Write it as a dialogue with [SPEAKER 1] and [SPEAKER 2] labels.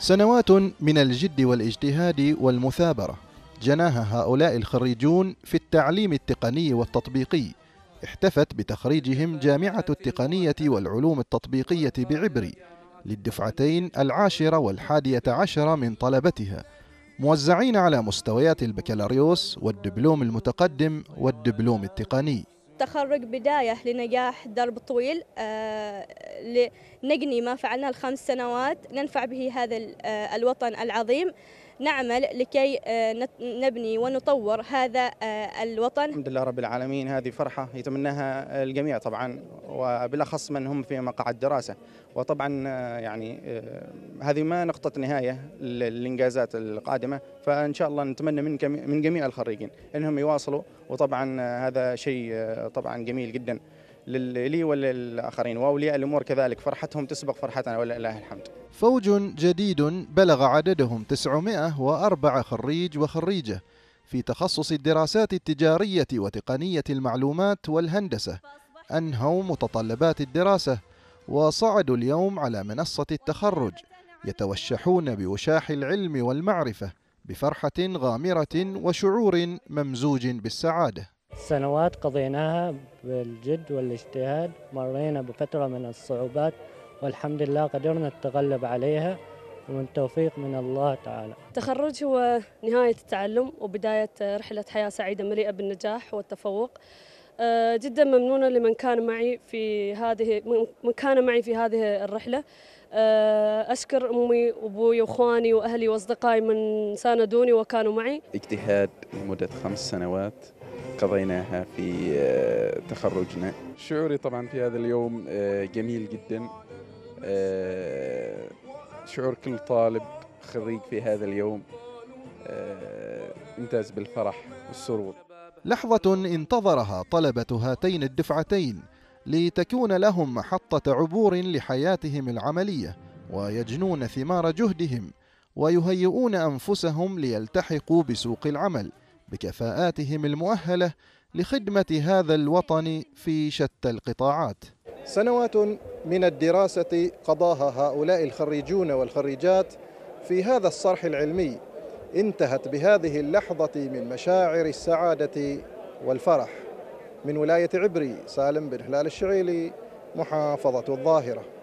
[SPEAKER 1] سنوات من الجد والاجتهاد والمثابرة جناها هؤلاء الخريجون في التعليم التقني والتطبيقي احتفت بتخريجهم جامعة التقنية والعلوم التطبيقية بعبري للدفعتين العاشرة والحادية عشرة من طلبتها موزعين على مستويات البكالوريوس والدبلوم المتقدم والدبلوم التقني
[SPEAKER 2] التخرج بداية لنجاح درب طويل آه، لنجني ما فعلناه الخمس سنوات ننفع به هذا آه، الوطن العظيم نعمل لكي آه، نبني ونطور هذا آه، الوطن
[SPEAKER 3] الحمد لله رب العالمين هذه فرحة يتمناها الجميع طبعا وبالأخص من هم في مقاعد دراسة وطبعا آه، يعني هذه ما نقطة نهاية للإنجازات القادمة فإن شاء الله نتمنى من من جميع الخريجين أنهم يواصلوا وطبعا هذا شيء طبعا جميل جدا لي وللآخرين وأولياء الأمور كذلك فرحتهم تسبق فرحتنا ولله الحمد
[SPEAKER 1] فوج جديد بلغ عددهم 904 خريج وخريجة في تخصص الدراسات التجارية وتقنية المعلومات والهندسة أنهوا متطلبات الدراسة وصعدوا اليوم على منصة التخرج يتوشحون بوشاح العلم والمعرفة بفرحة غامرة وشعور ممزوج بالسعادة سنوات قضيناها بالجد والاجتهاد مرينا بفترة من الصعوبات والحمد لله قدرنا التغلب عليها ومن توفيق من الله تعالى
[SPEAKER 4] التخرج هو نهاية التعلم وبداية رحلة حياة سعيدة مليئة بالنجاح والتفوق آه، جدا ممنونة لمن كان معي في هذه من كان معي في هذه الرحلة آه، أشكر أمي وأبوي وأخواني وأهلي وأصدقائي من ساندوني وكانوا معي
[SPEAKER 3] اجتهاد لمدة خمس سنوات قضيناها في آه، تخرجنا شعوري طبعا في هذا اليوم آه، جميل جدا آه، شعور كل طالب خريج في هذا اليوم امتاز بالفرح والسرور
[SPEAKER 1] لحظة انتظرها طلبة هاتين الدفعتين لتكون لهم محطة عبور لحياتهم العملية ويجنون ثمار جهدهم ويهيئون أنفسهم ليلتحقوا بسوق العمل بكفاءاتهم المؤهله لخدمه هذا الوطن في شتى القطاعات. سنوات من الدراسه قضاها هؤلاء الخريجون والخريجات في هذا الصرح العلمي انتهت بهذه اللحظه من مشاعر السعاده والفرح. من ولايه عبري سالم بن هلال الشعيلي محافظه الظاهره.